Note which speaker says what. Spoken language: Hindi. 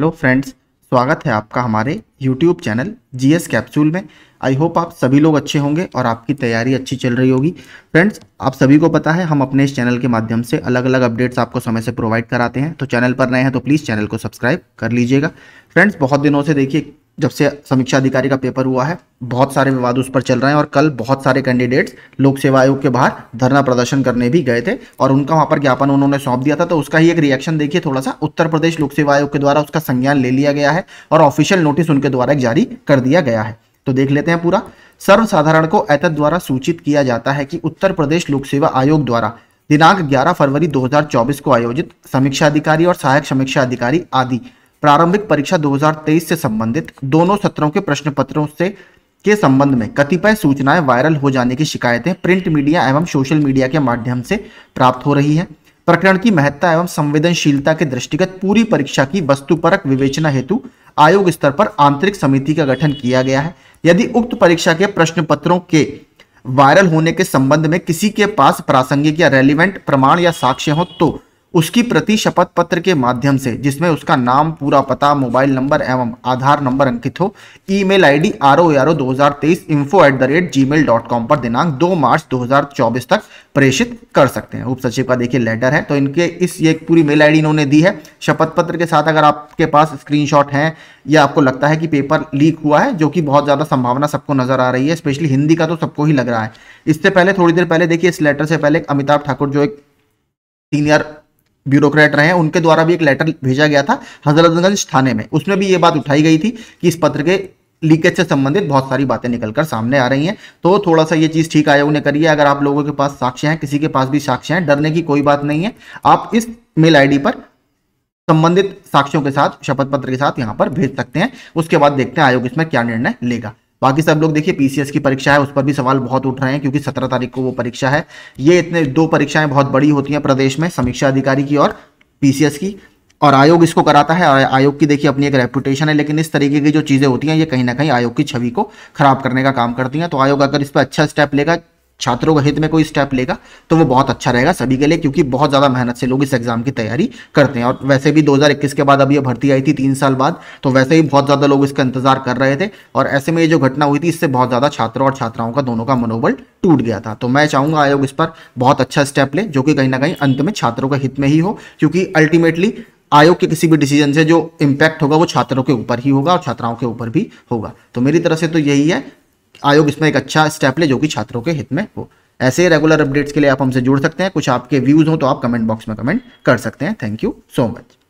Speaker 1: हेलो फ्रेंड्स स्वागत है आपका हमारे यूट्यूब चैनल जीएस कैप्सूल में आई होप आप सभी लोग अच्छे होंगे और आपकी तैयारी अच्छी चल रही होगी फ्रेंड्स आप सभी को पता है हम अपने इस चैनल के माध्यम से अलग अलग अपडेट्स आपको समय से प्रोवाइड कराते हैं तो चैनल पर नए हैं तो प्लीज़ चैनल को सब्सक्राइब कर लीजिएगा फ्रेंड्स बहुत दिनों से देखिए जब से समीक्षा अधिकारी का पेपर हुआ है बहुत सारे विवाद उस पर चल रहे हैं और कल बहुत सारे कैंडिडेट्स लोक सेवा आयोग के बाहर धरना प्रदर्शन करने भी गए थे और उनका वहां पर ज्ञापन उन्होंने सौंप दिया था तो उसका ही एक रिएक्शन देखिए थोड़ा सा उत्तर प्रदेश लोक सेवा आयोग के द्वारा उसका संज्ञान ले लिया गया है और ऑफिशियल नोटिस उनके द्वारा जारी कर दिया गया है तो देख लेते हैं पूरा सर्वसाधारण को एत द्वारा सूचित किया जाता है कि उत्तर प्रदेश लोक सेवा आयोग द्वारा दिनांक 11 फरवरी 2024 को आयोजित समीक्षा अधिकारी और सहायक समीक्षा अधिकारी आदि प्रारंभिक परीक्षा 2023 से संबंधित दोनों सत्रों के प्रश्न पत्रों से के संबंध में कतिपय सूचनाएं वायरल हो जाने की शिकायतें प्रिंट मीडिया एवं सोशल मीडिया के माध्यम से प्राप्त हो रही है प्रकरण की महत्ता एवं संवेदनशीलता के दृष्टिगत पूरी परीक्षा की वस्तुपरक विवेचना हेतु आयोग स्तर पर आंतरिक समिति का गठन किया गया है यदि उक्त परीक्षा के प्रश्न पत्रों के वायरल होने के संबंध में किसी के पास प्रासंगिक या रेलिवेंट प्रमाण या साक्ष्य हो तो उसकी प्रति शपथ पत्र के माध्यम से जिसमें उसका नाम पूरा पता मोबाइल नंबर एवं आधार नंबर अंकित हो email ID R O R O दो तेईस info at the rate Gmail पर दिनांक दो मार्च दो हजार चौबीस तक प्रेषित कर सकते हैं उप सचिव का देखिए लेटर है तो इनके इस ये पूरी मेल आईडी इन्होंने दी है शपथ पत्र के साथ अगर आपके पास स्क्रीनशॉट हैं या आपको लगता है कि पेपर लीक हुआ है जो कि बहुत ज़्यादा संभावना सबको नजर आ रही है स्पेशली हिंदी का तो सबको ही लग रहा है इससे पहले थोड़ी देर पहले देखिए इस लेटर से पहले अमिताभ ठाकुर जो एक सीनियर ब्यूरोक्रेट रहे हैं उनके द्वारा भी एक लेटर भेजा गया था हजरतगंज थाने में उसमें भी ये बात उठाई गई थी कि इस पत्र के लीकेज से संबंधित बहुत सारी बातें निकलकर सामने आ रही हैं तो थोड़ा सा ये चीज़ ठीक आयोग ने करी है अगर आप लोगों के पास साक्ष्य हैं किसी के पास भी साक्ष्य हैं डरने की कोई बात नहीं है आप इस मेल आई पर संबंधित साक्ष्यों के साथ शपथ पत्र के साथ यहाँ पर भेज सकते हैं उसके बाद देखते हैं आयोग इसमें क्या निर्णय लेगा बाकी सब लोग देखिए पीसीएस की परीक्षा है उस पर भी सवाल बहुत उठ रहे हैं क्योंकि सत्रह तारीख को वो परीक्षा है ये इतने दो परीक्षाएं बहुत बड़ी होती हैं प्रदेश में समीक्षा अधिकारी की और पीसीएस की और आयोग इसको कराता है और आयोग की देखिए अपनी एक रेपुटेशन है लेकिन इस तरीके की जो चीज़ें होती हैं ये कहीं ना कहीं आयोग की छवि को खराब करने का काम करती हैं तो आयोग अगर इस पर अच्छा स्टेप लेगा छात्रों के हित में कोई स्टेप लेगा तो वो बहुत अच्छा रहेगा सभी के लिए क्योंकि बहुत ज़्यादा मेहनत से लोग इस एग्जाम की तैयारी करते हैं और वैसे भी 2021 के बाद अभी ये भर्ती आई थी तीन साल बाद तो वैसे ही बहुत ज़्यादा लोग इसका इंतजार कर रहे थे और ऐसे में ये जो घटना हुई थी इससे बहुत ज़्यादा छात्रों और छात्राओं का दोनों का मनोबल टूट गया था तो मैं चाहूंगा आयोग इस पर बहुत अच्छा स्टेप ले जो कि कहीं ना कहीं अंत में छात्रों के हित में ही हो क्योंकि अल्टीमेटली आयोग के किसी भी डिसीजन से जो इम्पैक्ट होगा वो छात्रों के ऊपर ही होगा और छात्राओं के ऊपर भी होगा तो मेरी तरफ से तो यही है आयोग इसमें एक अच्छा स्टेप ले जो कि छात्रों के हित में हो ऐसे रेगुलर अपडेट्स के लिए आप हमसे जुड़ सकते हैं कुछ आपके व्यूज़ हो तो आप कमेंट बॉक्स में कमेंट कर सकते हैं थैंक यू सो मच